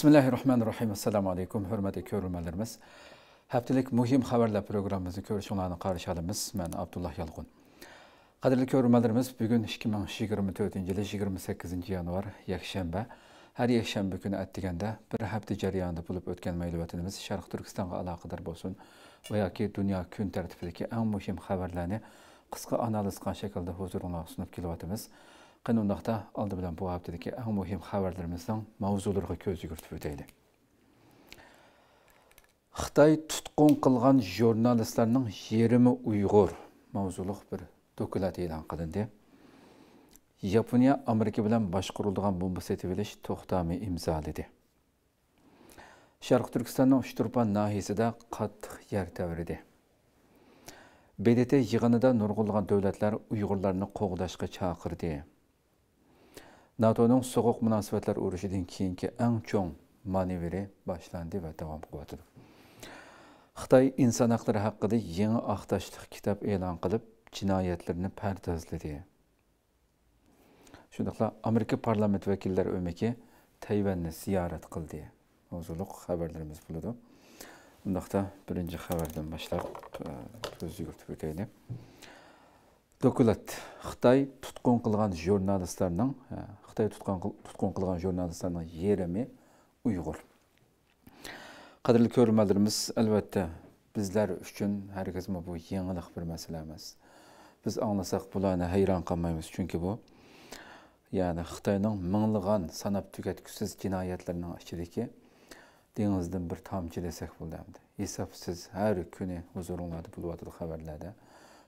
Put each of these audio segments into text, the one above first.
Bismillahirrahmanirrahim. Assalamu alaykum, hörmətli görülmələrimiz. Həftəlik mühim xəbərlər proqramımızı görüşünlərini qarşıladınız. Mən Abdullah Yalğun. Qadirli görülmələrimiz, bu gün 2024-cü il 28-ci yanvar, yekşənbə. Hər yekşənbə günü ətdigəndə bir həftə cəryanında bulub ötən məlumatımız Şərq Türkistanla əlaqədar olsun və ya ki, dünya gün tərtibindəki ən mühim xəbərlərini qısqa analiz qan şəkildə huzurunuza sunub kilovatımız. Biz Қын ондақта алды білен бұл аптедеке әң мұхим қабарларымыздың маузуларға көз жүгіртіп өтейді. Қытай тұтқын қылған журналистларның жерімі ұйғыр маузулық бір документ елан қылынды. Япония Америка білен башқұрылдыған бомба сетівеліш тоқтамы имзалады. Шарқ Түркістанның Үштұрпан нахисіда қаттық ер тәуірді. БДТ yig'inida нұрғылған davlatlar uyg'urlarni qo'g'dashga chaqirdi NATO'nun sovuq munosabatlar urushidan keyingi eng cho'ng manevri boshlandi va davom qilyotdi xitoy inson hakları haqida yangi oqtashliq kitob e'lon qilib cinayetlerini pardozladi Şunlukla amerika parlament vakillari o'maki tayvanni ziyorat qildi hozirliq xabarlarimiz bo'ladi undaqda birinchi xabardan boshlab e, ko'z yugurtib o'taylik Dokulat Xitoy tutqun qilgan jurnalistlarning Xitoy tutqun tutqun qilgan jurnalistlarning yerimi Uyg'ur. Qadrli ko'rmalarimiz, albatta bizlar uchun hargizmi bu yangilik bir masala emas. Biz anglasak bularni hayron qolmaymiz, chunki bu ya'ni Xitoyning minglagan sanab tugatgusiz jinoyatlarining ichidagi dengizdan bir tomchi desak bo'ladi. Hisobsiz har kuni huzuringlarda bo'layotgan xabarlarda.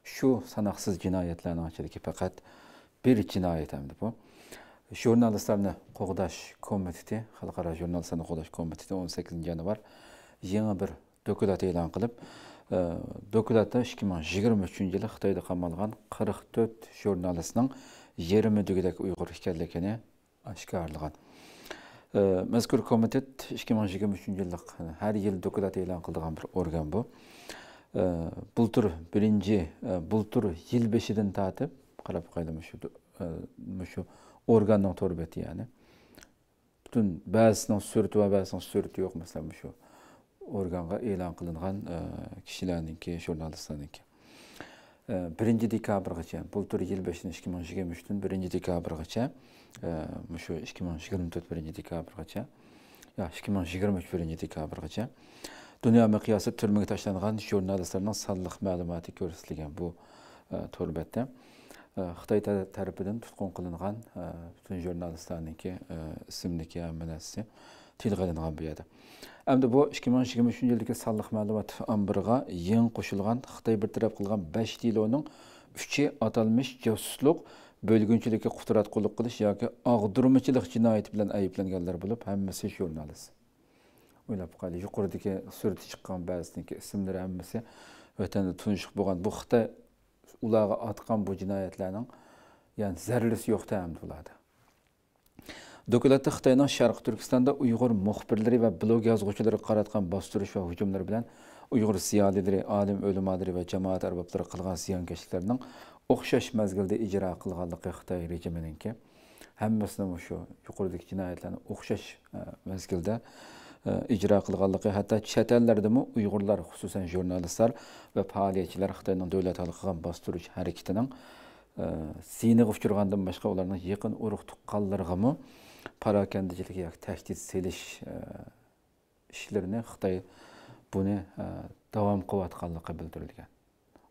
shu sanoqsiz jinoyatlarning ichidagi faqat bir jinoyat hamda bu jurnalistlarni qo'g'dash komiteti xalqaro jurnalistlarni qo'g'dash komiteti 18 yanvar yangi bir dokulat e'lon qilib e, dokulatda 2023 yili xitoyda qamalgan 44 jurnalistning yerimi degidek uyg'ur ekanligini oshkorlagan e, mazkur komitet 2023 ming yillik har yil dokulat e'lon qiladigan bir organ bu Э, бұлтыр бірінші э, бұлтыр ел бешеден татып қарап қайда мүшу э, мүшу органның торбеті яғни бүтін бәсінің сүрті ба бәсінің сүрті жоқ мәселен мүшу органға элан қылынған кишилернинки журналистлернинки биринчи декабргача былтыр ел бешинен эки миң жыйырма үчтүн биринчи декабргача мушу эки миң жыйырма төрт биринчи декабргача эки миң жыйырма үч биринчи dunyo miqyosi turmaga tashlangan jurnalistlarning sonliq ma'lumoti ko'rsatilgan bu e, to'rbatda e, xitoy tarafidan tutqun qilingan e, butun jurnalistlarniki ismniki minasi tilga ilingan bu yerda endi bu ikki ming yigirma uchinchi yildagi sonliq ma'lumot ambiriga yeng qo'shilgan xitoy bartaraf qilgan besh deloning uchi atalmish josusluq bo'lgunchilikka quturat qulluq qilish yoki og'dirmachilik jinoyati bilan ayblanganlar bo'lib hammasi jurnalist o'ylab qarang yuqoridagi surati chiqqan ba'ziniki ismlar hammasi vatanda tunishiq bo'lgan bu xitoy ularga otgan bu jinoyatlarning ya'ni zarrisi yo'qda ham bo'ladi Dokulatda Xitoyning Sharq Turkistonda Uyg'ur muxbirlari va blog yozuvchilari qaratgan bostirish va hujumlar bilan Uyg'ur ziyolilari, olim o'limolari va jamoat arboblari qilgan ziyonkashliklarning o'xshash mazgilda ijro qilganligi Xitoy rejimininki hammasini shu yuqoridagi jinoyatlarni o'xshash e, mazgilda E, ijro qilganligi hatto chet mi uyg'urlar xususan jurnalistlar va faoliyatchilar xitoyning davlat hali qilgan bostirish harakatining e, siyniga uchragandan boshqa ularning yaqin urug' tuqqanlarigami parokandichilik yoki tahdid selish e, ishlarini xitoy buni davom qilayotganligi bildirilgan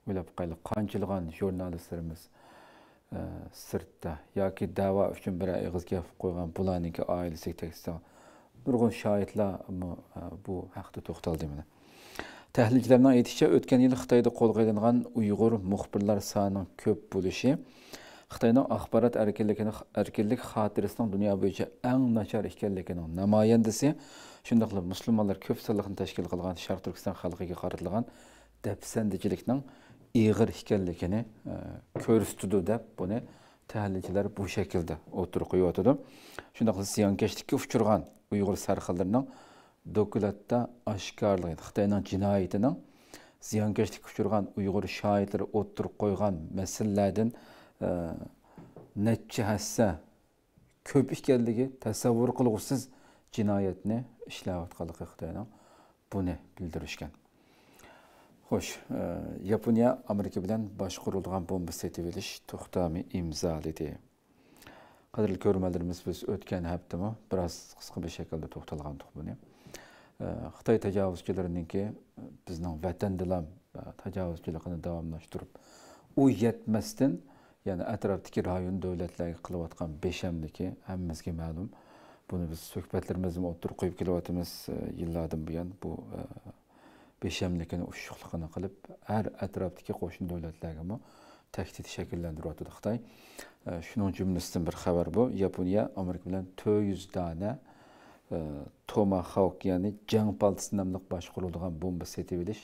o'ylab qayli qanchilg'an sırtta ya yoki da'vo uchun bir og'iz gap qo'ygan ki ailesi tekstil nurg'un shoirlar e, bu haqda to'xtaldi mana tahlilchilarning aytishicha o'tgan yili xitoyda qo'lga olingan uyg'ur muxbirlar sonining ko'p bo'lishi xitoyning axborot erkinligini erkinlik xotirasining dunyo bo'yicha eng nachar ekanligini namoyandasi shundoqla musulmonlar ko'p sonliqni tashkil qilgan sharq turkiston xalqiga qaratilgan dafsandichilikning iyg'ir ekanligini e, ko'rsatdi deb buni tahlilchilar bu shaklda o'tirib qo'yayotidi shundoqla ziyonkashlikka uchirgan uyg'ur sarxillarining dokulatta oshkorlig'i xitoyning cinayetinin ziyonkashlikka uchragan uyg'ur shoirlari o'ttirib qo'ygan masalalardan e, necha hassa ko'p ekanligi tasavvur qilg'usiz jinoyatni ishlayotganligi xitoyning buni bildirishgan Xo'sh, Japonya e, Amerika bilan boshqarilgan bomba setib to'xtami imzoladi. qadrli ko'rmalarimiz biz o'tgan haftami biraz qisqa bir shaklda to'xtalgandik buni e, xitoy tajovuzchilariniki e, bizning vatandilam e, tajovuzchiligini davomlashtirib u yetmasdan ya'ni atrofdagi rayon davlatlarga qilayotgan beshamliki hammamizga ma'lum buni biz suhbatlarimizda o'tirib qo'yib kelyapmiz yillardan buyon bu beshamlikini ushshuqligini qilib har atrofdagi qo'shni davlatlarga təhdid şəkilləndirir Xitay. Ee, şunun cümləsindən bir xəbər bu. Yaponiya Amerika bilan 400 dənə Tomahawk, yəni cəng baltısı namlıq başqurulduğan bomba seteviliş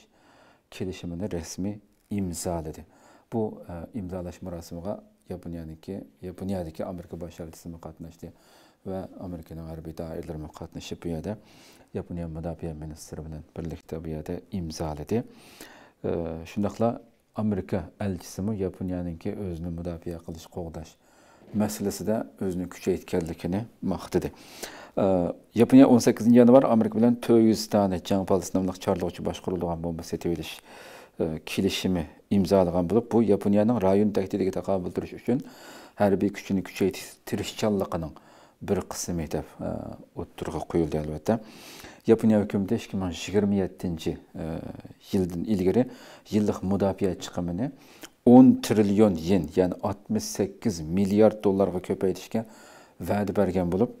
kelişimini resmi imzaladı. Bu e, imzalaş mərasimiga Japonya'daki Yaponiyadakı Amerika başarıcısı mı qatnaşdı və Amerikanın hərbi dairələri mə qatnaşıb bu yerdə Yaponiya müdafiə ministri ilə bu yerdə imzaladı. E, şundaqla amerika elchisimi yaponiyaninki o'zini mudofaa qilish qo'g'dash masalasida o'zini kuchaytganligini maqtadi yaponiya 18 yanvar amerika bilan 400 tane jangpal sinovliq chorlovchi boshqarilgan bomba setib ilish kelishimi imzolagan bo'lib bu yaponiyaning rayon tahdidiga taqobil turish uchun harbiy kuchini kuchaytirish tirishchanligining bir qismi deb o'ttirg'i qo'yildi albatta Yaponiya hökümeti 2027 e, yıldan ilgari yıllık müdafiye çıkımını 10 trilyon yen, yani 68 milyar dollarga köpeytişke va'da bergen bulup,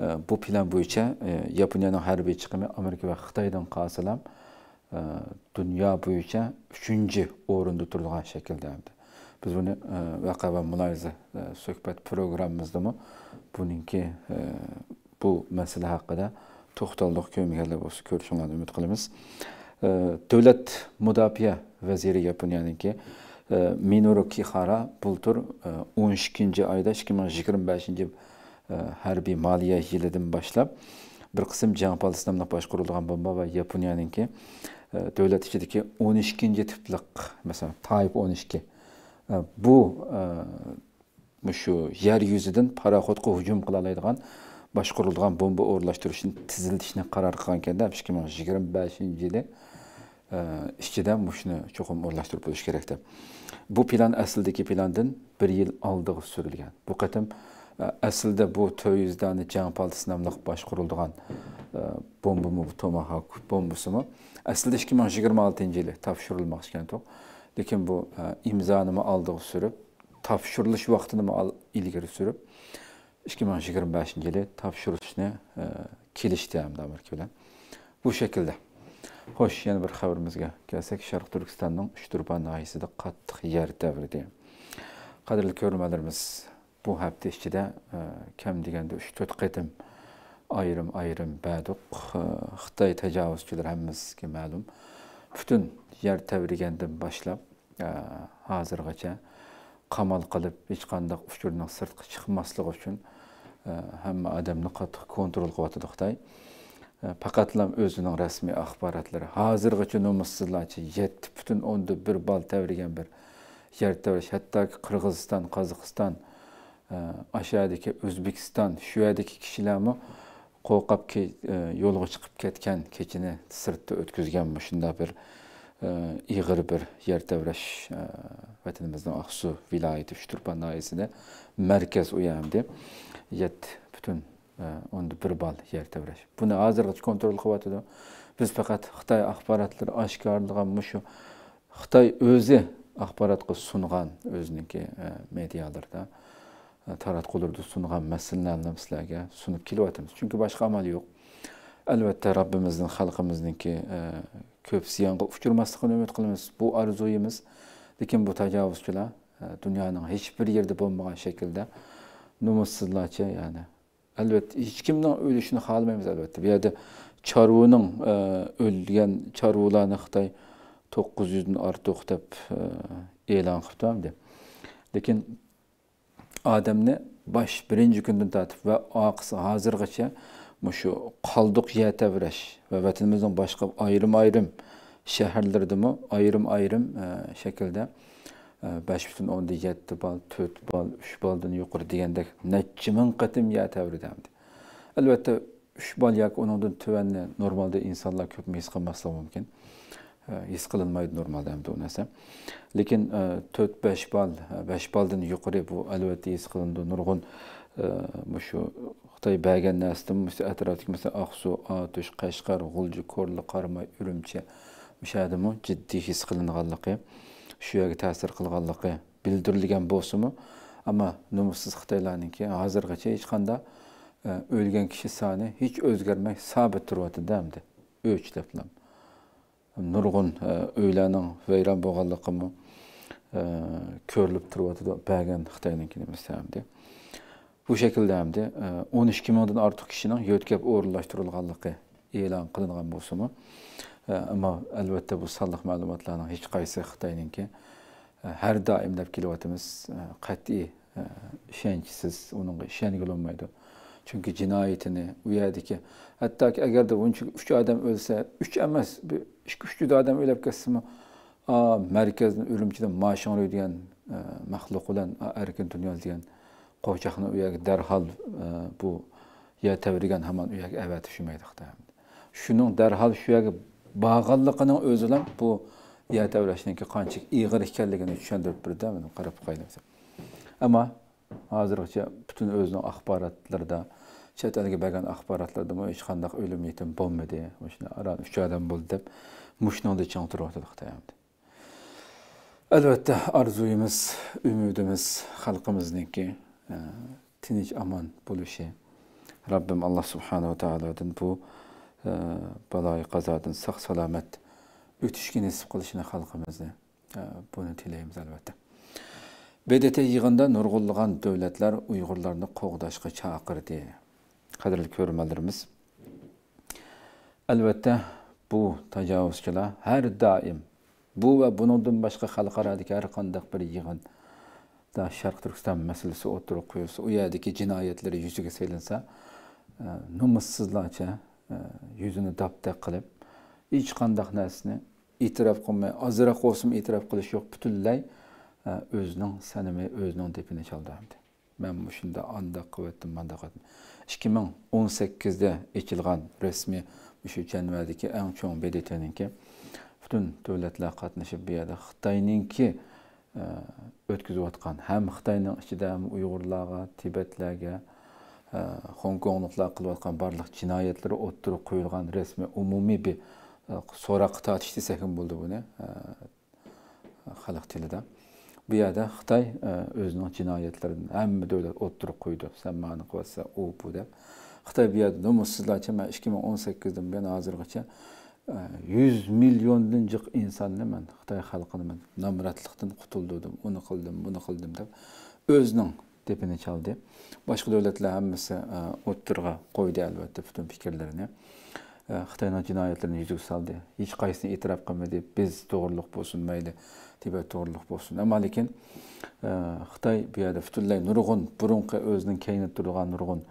e, bu plan bu bo'yicha e, Yaponiyaning harbi chiqimi Amerika va Xitoydan qolsalam dunyo bo'yicha 3-chi o'rinda turgan shaklda. Biz bunu ve buni vaqa va programımızda mı programmamizda buninki bu masala haqida to'xtaldiq ko'mganlar bo'lsa ko'rishinglarni umid qilamiz davlat mudofaa vaziri yaponiyaniki e, minoru kixara bultur e, o'n ikkinchi oyda ikki ming yigirma beshinchi e, harbiy moliya yilidan boshlab bir qism jangpal islamda boshqarilgan bomba va yaponiyaniki davlat ichidagi o'n ikkinchi tipliq masalan tayb o'n ikki bu shu yer yuzidan paraxodga hujum qila oladigan башкарылган bomba оорлаштыруучунун тизилишине karar кылган экен да эки миң жыйырма бешинчи жылы ишчиден мушуну чукум оорлаштырып болуш керек деп бул план аслидеги пландын бир жыл алдыга сүрүлгөн бул кытым aslida bu to'yyuzdani jangpal sinamliq boshqurilgan bombami tomahawk bombasimi aslida ikki ming yigirma oltinchi yili topshirilmoqchi ekan lekin bu imzonimi sürüp surib topshirilish vaqtinimi ilgari sürüp. ikki ming yigirma beshinchi yili topshirishni e, kelishdi hamda amerika bilan bu shaklda xo'sh yana bir xabarimizga kelsak sharq turkistonning uchturpan nohiyasida qattiq yer davridi qadrli ko'rmalarimiz bu hafta ichida e, kam deganda uch to'rt qatim ayrim ayrim baduq e, xitoy tajovuzchilar hammamizga ma'lum butun yer tavrigandan boshlab hozirgacha qamal qilib hech qanday uchurning sirtqa chiqmasligi uchun Э, hamma odamni qattiq kontrol qilyotdi xitoy э, faqatlam o'zining rasmiy axborotlari hozirgacha nomusizlarchi yetti butun o'nda bir ball tavrigan bir yer tavrish hattoki qirg'iziston qozog'iston э, oshyodagi o'zbekiston shu yerdagi kishilarmi qo'rqib yo'lga chiqib ketgan kechini sirtda o'tkazganmi shunday bir iyg'ir bir yer tavrash vatanimizning oqsu viloyati shturpan noyisida markaz u deb yetti butun e, o'n bir bal yer tebreş bunu hozirgacha kontrol qilyotidi biz faqat xitoy axborotlari oshkorlagan mushu xitoy o'zi axborotga sungan o'ziniki e, medialarda e, taratqularda sungan masalalarni sizlarga sunib kelyapmiz chunki boshqa amal yo'q albatta robbimizni xalqimizniki ko'p ziyonga uchirmasligini umid qilamiz bu orzuyimiz lekin bu tajovuzchilar dünyanın hiçbir yerde yerida şekilde numusuzlarca yani. Elbette hiç kimden ölüşünü halmemiz elbette. Bir yerde çarvunun e, ölgen çarvularını Xitay 900'ün artıq deb e, elan qıptam de. Lekin adamni baş birinci gündən tatib və aqsı hazırgacha şu qalduq yetevreş və vətənimizdən başka ayrım-ayrım şəhərlərdəmi ayrım-ayrım e, şəkildə Э, besh butun o'n yetti ball to'rt ball uch balldan yuqori degandek necha ming qatim ya tavridamdi albatta uch ball yoki undan tuvanni normalda insonlar ko'p his qilmasligi mumkin э, his qilinmaydi normalda hamda u narsa lekin э, to'rt besh ball besh balldan yuqori bu albatta his qilindi nurg'un shu xitoy bergan narsadan atrofdagi masalan oqsu otish qashqar g'ulji ko'rli qarmay urumchi o'sha jiddiy his qilinganligi shuyaga ta'sir qilganligi bildirilgan bo'lsinmi ammo numussiz xitoylarniki hozirgacha hech qanday e, o'lgan kishi soni hech o'zgarmay sabit turyotidamdi o'ch deblam nurg'un e, uylarning vayron bo'lganligimi e, ko'rilib turyotidi bagan xitoynikini hamdi bu shaklda hamdi o'n ikki mingdan ortiq kishining yo'tkab o'rinlashtirilganligi e'lon qilingan bo'lsinmi Ee, ama elbette bu sallıq hiç heç qayısı ki e, her daim dəb kilovatimiz e, qəti işenkisiz, e, onunla işengil olmaydı. Çünkü cinayetini uyardı ki, hatta ki eğer de onun için üç adam ölse, üç emez, bir, iki üç adam ölüp kesimi, a, merkezin ölümçüden maaşını ödeyen, e, mahluk olan, erken dünya diyen, kovçakını uyardı, derhal bu ya tevrigen hemen uyardı, evet, düşünmeydik de. Şunun derhal şu bağlılığının özü bu ya tevleşinki qancha iğir ekanligini tushuntirib birda men qarab qo'ydim. Ammo hozirgacha butun o'zining axborotlarida chet elga bergan axborotlarda hech qanday o'lim yetim bo'lmadi. O'shni aran 3 odam bo'ldi deb mushnonda chang turyapti. Albatta orzuyimiz, umidimiz xalqimizningki e, tinch amon bo'lishi. Rabbim Alloh subhanahu va taolodan bu baloyi qazodan sog' salomat o'tishga nasib qilishini xalqimizni buni tilaymiz albatta bdt yig'inda nurg'unlagan davlatlar uyg'urlarni qo'g'dashga chaqirdi qadrli ko'rmalarimiz albatta bu tajovuzchilar har doim bu va buningdan boshqa xalqarodagi har qandaq bir yig'in da sharq turkiston masalasi o'tirib qo'yilsa u yerdagi jinoyatlar yuzaga silinsa nomussizlarcha Э, yuzini dapdaq qilib hech qandaq narsani e'tirof qilmay ozroq bo'lsin e'tirof qilish yo'q butunlay e, o'zining sanimi o'zining depini chaldirdi man shunda andaq qilib mandaq qildim ikki ming o'n sakkizda ochilgan rasmiy shu janvardagi eng cho'ng bdtniki butun davlatlar qatnashib bu yerda xitoyninki e, o'tkazayotgan ham xitoyning ichida ham uyg'urlarga tibatlarga Ee, Hong Hongkongluqlar qilayotgan barliq cinayetleri o'ttirib qo'yilgan rasmiy umumi bir e, so'roqqa tortish desak ham bo'ldi buni e, xalq tilida bu yerda xitoy o'zining e, jinoyatlarini hamma davlat o'ttirib qo'ydi san mani qilyapsan u bu deb xitoy bu yerda sizlarcha man ikki ming o'n sakkizdan buyon hozirgacha yuz milliondan jiq insonni man xitoy xalqini man nomratlikdan qutuldirdim kıldım bunu kıldım qildim deb tepini chaldi boshqa davlatlar hammasi e, o'ttirg'a qo'ydi albatta butun fikrlarini e, xitoyni jinoyatlarini yuzaga soldi hech qaysini e'tirof qilmadi biz to'g'riliq bo'lsin mayli tibet to'g'riliq bo'lsin ammo lekin e, xitoy bu yerda butunlay nurg'un burunqi o'zining kaynab turgan nurg'un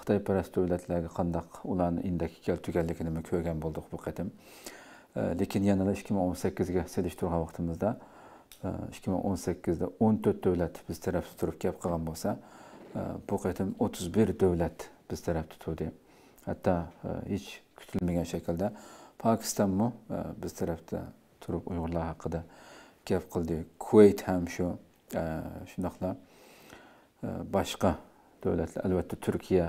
xitoyparast davlatlarga qandaq ularni indagi kel tuganligini ko'rgan bo'ldik bu qadam lekin yanada ikki ming o'n sakkizga selish turgan vaqtimizda ikki ming o'n sakkizda o'n to'rt davlat biz tarafda turib gap qilgan bo'lsa e, bu qaytim o'ttiz bir davlat biz tarafda turdi hatto e, hech kutilmagan shaklda pokistonmi e, biz tarafda turib uyg'urlar haqida gap qildi kuvayt ham shu shundoqla boshqa davlatlar albatta turkiya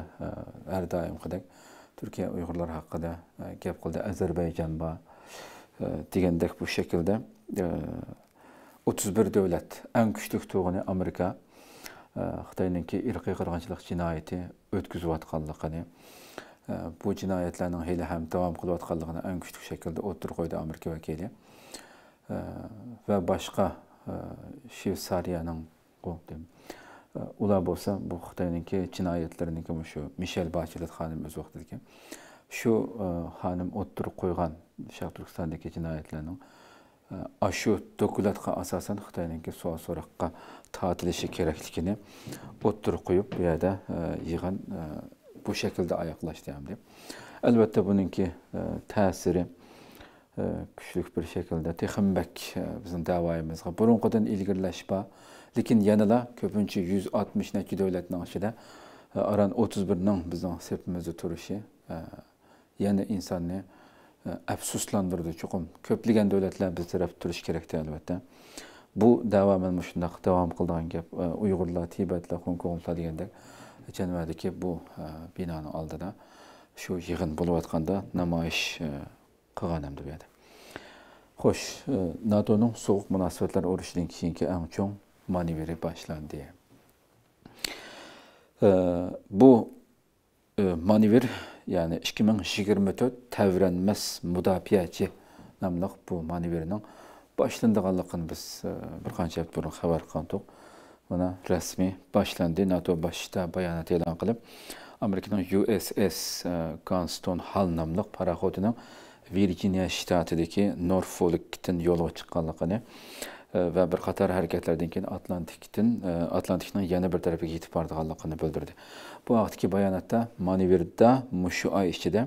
har doimgidek turkiya uyg'urlar haqida gap qildi ozarbayjon bor degandek bu shaklda 31 davlat eng kuchli tuğunu amerika xitoyninki irqiy cinayeti jinoyati o'tkazayotganligini bu jinoyatlarning hali ham davom qilayotganligini eng kuchli shaklda otur qo'ydi amerika vakili va boshqa shveysariyaning ular bo'lsa bu ki şu shu mishel hanım xonim o'z ki, shu xonim otur qo'ygan sharq turkistondagi jinoyatlarning aşu dokulatqa asasən Xitayninki sual soraqqa tatilishi kerakligini o'ttirib qo'yib bu yerda e, yig'in e, bu shaklda oyoqlashdi ham deb albatta buningki e, ta'siri kuchlik bir shaklda texmbak bizni davoyimizga burunqidan kadın bor lekin yanıla ko'pincha yuz oltmish nachi davlatning ichida aran o'ttiz bir ming bizni sepimizda turishi yana E, afsuslandirdi chuqur ko'plagan davlatlar biz taraf turishi kerakda albatta bu davo mana shundoq davom qiladigan gap e, uyg'urlar tibatlar xonkonglar degandek janvardagi bu e, binoni oldida shu yig'in bo'layotganda namoyish qilgan deb bu yerda xo'sh natoning sovuq munosabatlar urushidan keyingi eng chong manevri boshlandi bu manevr yani 2024 Tevrenmez Müdafiyeci namlıq bu manövrinin başlandığanlığını biz e, bir qancha hafta burun xabar qandıq. Buna resmi başlandı. NATO başta bayanat elan qilib, Amerikanın USS e, Gunston Hall namlıq parakodunun Virginia ştatıdaki Norfolk'dan yo'lga chiqqanligini ve ee, bir qatar hareketlerden keyin Atlantik'ten Atlantik'ten yeni bir tərəfə getib bardığanlığını bildirdi. Bu vaxtki bayanatda manevrdə müşü ay içində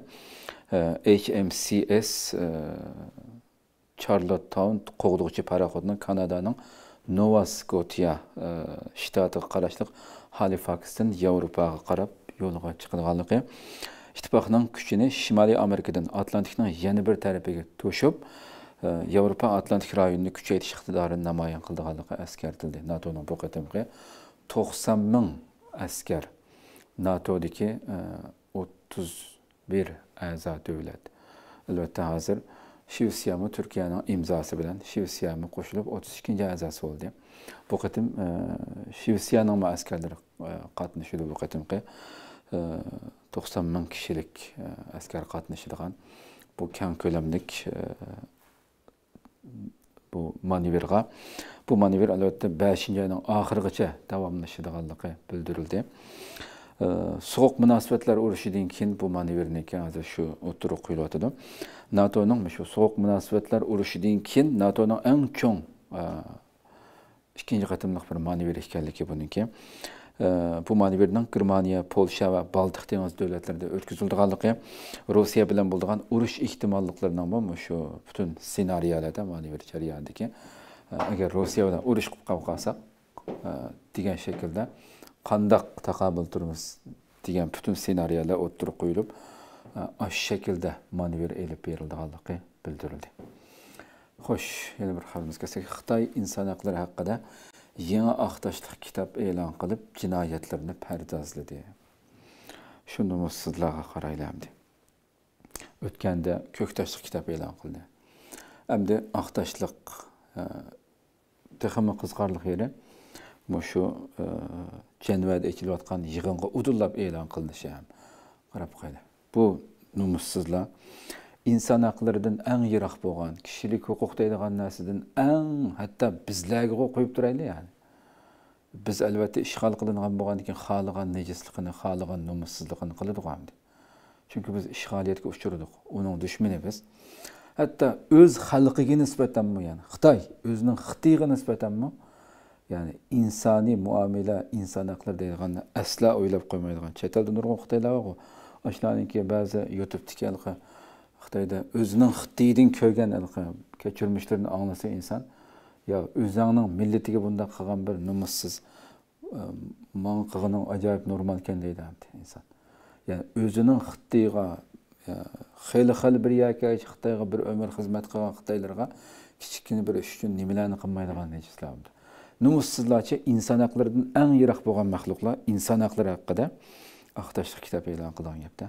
e, HMCS e, Charlottetown qovduqçu paraxodunun Kanadanın Nova Scotia e, ştatıga qarashliq Halifaxdan Yevropaga qarab yo'lga chiqilganligi ittifoqning kuchini Şimali Amerikadan Atlantik'ten yeni bir tarafiga to'shib ee, Yevropa Atlantik rayonunu küçəytiş iqtidarını namayan qıldığı əskərtildi. NATO-nun bu qədimki 90 min asker, NATO-dakı 31 e, əza dövlət. Əlbəttə hazır Şveysiyamı Türkiye'nin imzası bilan Şveysiyamı qoşulub 32-ci əzası oldu. Bu qədim e, Şveysiyanın əskərləri e, qatnışdı bu qədimki 90 min kişilik asker qatnışdığan bu kən köləmlik bu manevrga bu manevr albatta 5 oyning oxirigacha davomlashadiganligi bildirildi sovuq munosabatlar urushidan keyin bu manevrni hozir shu o'tirib qo'yilyotidi natoning shu sovuq munosabatlar urushidan keyin natoning eng cho'ng e, ikkinchi katımlık bir manevr ekanligi buniki bu birdan germaniya polsha va baltiq dengiz davlatlarida o'tkazilganligi rossiya bilan bo'lgan urush ehtimolliklaridan shu butun ssenariylarda bir jarayondagi agar rossiya bilan urush qilib qolib qolsak degan shaklda qandaq taqobil turmiz degan butun ssenariylar o'ttirib qo'yilib shu shaklda manevr elib berilganligi bildirildi Hoş, yeni bir xabarimizga kelsak Hıhtay insan hakları hakkında yangi aqtashliq kitob e'lon qilib jinoyatlarni pardozladi shuni sizlarga qaraylamdi o'tganda ko'ktashliq kitob e'lon qildi hamda aqtashliq e, texmi qiziqarli yeri bu shu e, janvada echilayotgan yig'inga udullab e'lon qilinishi ham qarab qo'ydi bu nomussizlar inson haqlaridan eng yiroq bo'lgan kishilik huquq deydigan narsadan eng hatto bizlarga qo'yib turaylik yani. biz albatta ishg'ol qilingan bo'lgandan keyin xohlagan nejisligini xohlagan nomussizligini qiladigan chunki biz ishg'oliyatga uchradik uning dushmani biz hatto o'z xalqiga nisbatanmi ya'ni xitoy o'zining xitoyga nisbatanmi ya'ni insoniy muomila inson haqlari deydiganni asla o'ylab qo'ymaydigan chet elda nurg'un xitoylar bor shularniki ba'zi youtubedagi Xitoyda o'zining xitoyidan ko'rgan kechirmishlarni anglasa insan. Ya özünün millatiga bunday qilgan bir numussiz ıı, man qilganing ajoyib normal ekan deydi inson ya'ni özünün xitoyga xeyli xil bir yoki xitoyga bir ömür xizmat qilgan xitoylarga kichkina bir ish uchun nimalarni qilmaydigan deydi islomda numussizlarcha inson haqlaridan eng yiroq bo'lgan maxluqlar inson haqlari haqida aqtashliq kitob e'lon qilgan gapda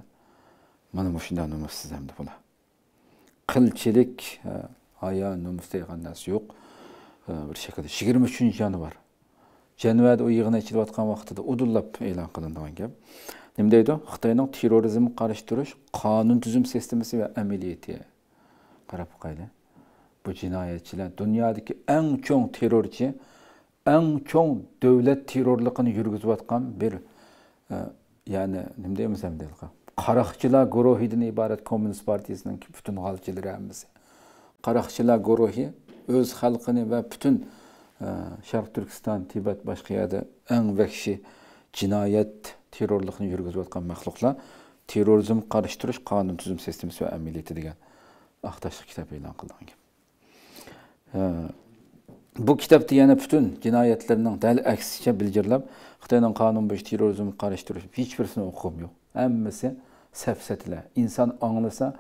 mana shunday numussiz hamda bular qilchilik haya nomus nes yok bir şekilde. yigirma uchinchi yanvar janvarda u yig'in ichilayotgan vaqtida udullab e'lon ilan gap nima deydi xitoyning terrorizmga qarshi turish kanun tuzum sistemasi ve amaliyati qarab qo'yli bu jinoyatchilar dunyodagi eng cho'ng terrorchi eng cho'ng davlat terrorligini yurgizayotgan bir ya'ni nima deymiz Qaraqçılar qruhidən ibarət Kommunist partiyasının bütün halçılarımız. Qaraqçılar qruhi öz xalqını və bütün ə, e, Şərq Türkistan, Tibet başqa yerdə ən vəhşi cinayət, terrorluğunu yürgüzüb atqan məxluqlar terrorizm qarşı duruş qanun tüzüm sistemisi və əməliyyəti degan axtaşlıq kitab elan qılıngan. E, bu kitabda yana yəni bütün cinayətlərinin dəl əksicə bildirilib, Xitayının qanun boyunca terrorizm qarşı duruş heç birisini oxum yox. Həmmisi safsatlar inson anlasa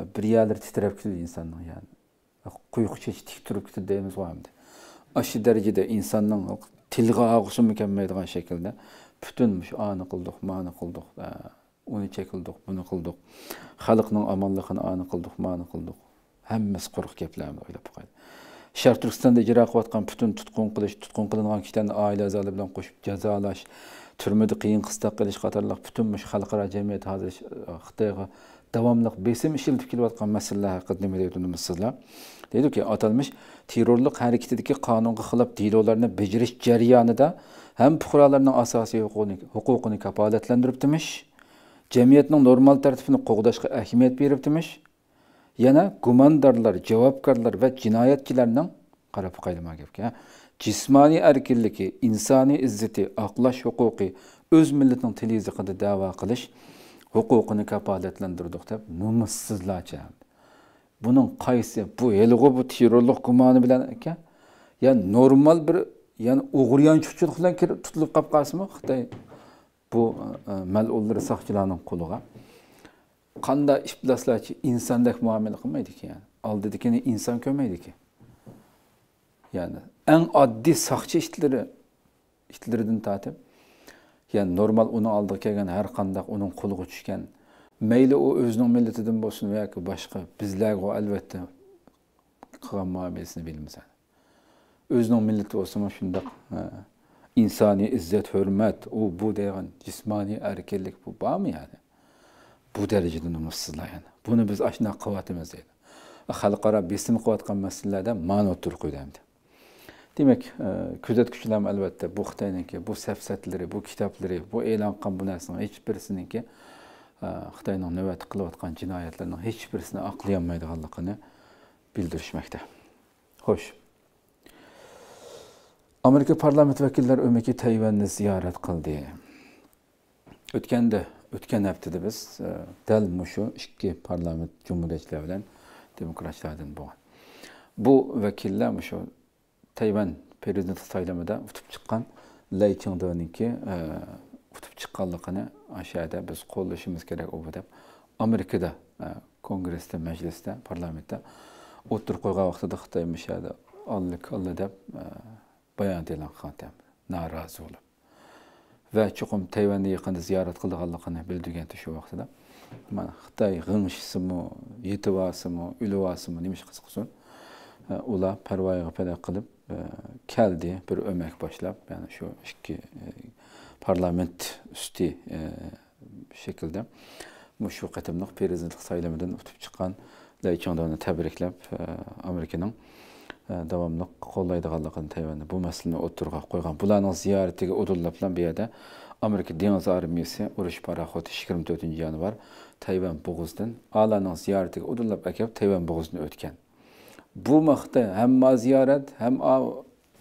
e, bir yerlar titrab kütü insonning ya'ni quyuq chechi tik turib ketadi deymiz endi shu darajada insonning tilga og'ishimi kelmaydigan shaklda butun shu ani qildik mani qildik e, uni chekildik buni qildik xalqning omonligini ani qildik mani qildik hammasi quruq gaplarni o'ylab qo'ydi sharq turkistonda ijro qilayotgan butun tutqun qilish tutqun qilingan kishilarni oila a'zolari bilan qo'shib jazolash turmada qiyin qistoq qilish qatorliq butun mush xalqaro jamiyat hozir e, xitoyga davomli besim ishiltib kelayotgan masalalar haqida nima deyotganimiz ki, deydiki atalmish terrorlik harakatidagi qonunga xilof delolarini bajarish jarayonida hem fuqarolarning asosiy huquqini, huquqini kafolatlantirib demish cemiyetin normal tartibini qo'g'dashga ahamiyat berib demish yana gumondorlar javobgarlar va jinoyatchilarning qarab qaylama gapga jismoniy erkinligi insoniy izzati oqlash huquqi o'z millatining tili yiziqida da'vo qilish huquqini kafolatlantirdik deb nomussizlarcha buning qaysi bu helg'u bu terrorlik gumoni bilan ekan ya normal bir ya'ni o'g'riyonchilik bilan kirib tutilib qolib qolsinmi xitoy bu e, malullar soqchilarning qo'liga qanday ifloslarchi insondek muomala qilmaydiki yani oldidikini inson ko'rmaydiki ya'ni eng oddiy soqchi ishtlari ishtlaridan tortib ya'ni normal uni oldiga kelgan har qandaq uning qo'liga tushgan mayli u o'zining millatidan bo'lsin yoki boshqa bizlarga albatta qilgan muomalasini bilamiz o'zining millati bo'lsa mana shundoq insoniy izzat hurmat u bu degan jismoniy erkinlik bu bormi ya'ni bu darajada sizlar yani buni biz ashuna qilyapmiz deydi xalqaro besim qilayotgan masalalarda ma'no turqidamdi Demek, e, kuzatuvchilar ham albatta bu ki bu safsatlari, bu kitapları bu e'lon qilgan bu narsaning hech birisiniki e, Xitoyning navbati qilayotgan jinoyatlarning hech birisini oqlayolmaydiganligini bildirishmoqda. Hoş. Amerika parlament ömeki Tayvan'ı ziyaret ziyorat qildi. O'tganda, o'tgan haftada biz e, dal mushu ikki parlament jumhuriyatchilar bilan demokratlardan bo'lgan. Bu vakillar mushu tayvan prezidenti saylamida utib chiqqan lay chingdoniki utib e, chiqqanligini o'sha biz qo'llashimiz kerak u deb amerikada e, kongressda majlisda parlamentda o'tirib qo'ygan vaqtida xitoy mishada ollik olli deb e, bayonot e'lon qilgan norozi bo'lib va chuqum tayvanni yaqinda ziyorat qilganligini bildirgan shu vaqtida mana xitoy g'ingshisimu yetivorsimi ulivorsimi nima ish qilsin ula parvoyi g'afala qilib geldi bir ömek boshlab ya'ni shu e, e, e, ikki parlament usti shaklda shu qatimliq prezidentlik saylamidan o'tib chiqqan laychondoni tabriklab devamlı davomli qo'llaydiganligini tayvanni bu masalani o'tirg'a koygan bularning ziyoratiga udullab bilan bu yerda amerika dengiz armiyasi uruş paraxodi yigirma to'rtinchi var tayvan bo'g'izidan alaning ziyareti udullab akab tayvan bo'g'izini ötken bu miqda hamma ziyorat ham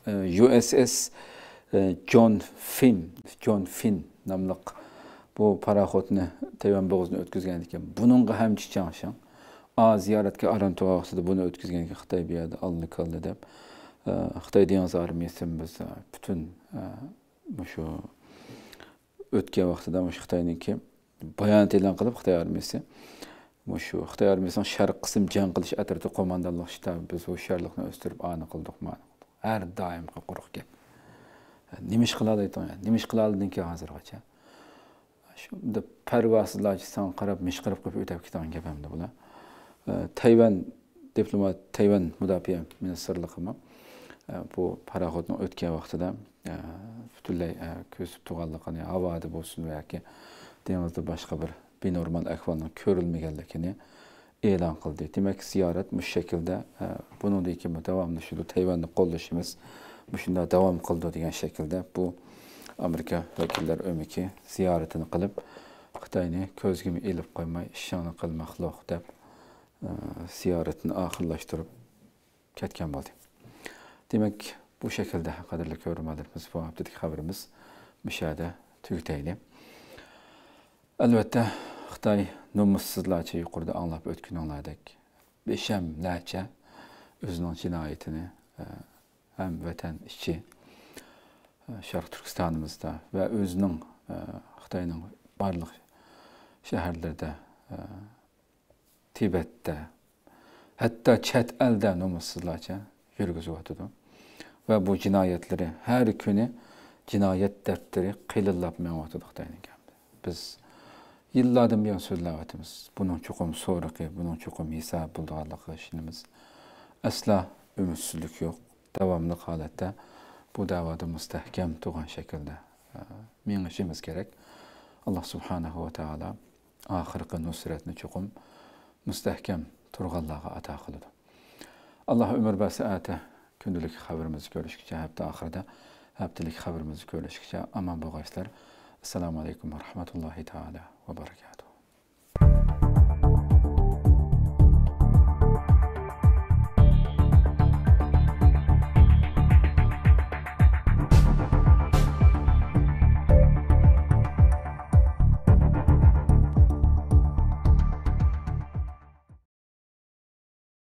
e, uss e, jon fin jon fin nomli bu paraxodni tayvan bo'g'izini o'tkazgan ekan buningga ham chichang shan a ziyoratga aram to'g'risida buni o'tkazgan ekan xitoy bu yerda alni kalni deb e, xitoy dengiz armiyasi biz butun shu o'tgan vaqtida shu xitoyniki bayonot e'lon qilib xitoy armiyasi shu xitoy armiyasini sharq qism jang qilish atrofida qo'mondonlik shtabi biz u sharliqni o'stirib ani qildik mani har doim quruq gap nima ish qiladi aytyapman nima ish qiladidinki hozirgacha shunda parvasizlarcha san qarab mishqirib qilib o'tib ketgan gap hamda bular tayvan diplomat tayvan mudofaa ministrligimi bu paroxodni o'tgan vaqtida butunlay ko'zib turganligini havoda bo'lsin yoki dengizda boshqa bir bir benormal ahvalının körülmegenlikini e'lon qildi. Demak, ziyorat bu shaklda e, buningdagi davomli shu Tayvanni qo'llashimiz shunda davom qildi degan şekilde. bu Amerika vakillar umiki ziyoratini qilib Xitoyni ko'zgimi ilib qo'ymay ishini qilmoqloq deb e, ziyaretini oxirlashtirib ketgan bo'ldi. Demak, bu shaklda qadrli ko'rmalarimiz bu haftadagi xabarimiz mishada tugitaylik. Albatta, Xitay nomussuzlarca yuqorida beşem o'tganinglardek beshamlarcha cinayetini hem ham vatan ichi sharq e, turkistonimizda va o'zining e, xitoyning barliq shaharlarida e, tibatda hatto chet elda nomussizlarcha yurgizyotidi ve bu jinoyatlari har kuni jinoyat daftari qiyillab mayotidi xitoyning biz Yıllardan bir sözləvətimiz. Bunun çoxum sonraki, bunun çoxum hesab bulduğalıqı işinimiz. asla ümitsizlik yok, devamlı halətdə bu davada müstəhkəm tuğan şəkildə e, minişimiz gerek, Allah subhanahu ve ta'ala ahirqi nusrətini çoxum müstehkem turğallağa ata qılıdı. Allah ömür bəsi ətə gündəlik xəbərimizi görüşkəcə, həftə axırda həftəlik xəbərimizi görüşkəcə aman bağışlar. Assalamu aleykum və rahmetullahi ta'ala. وبركاته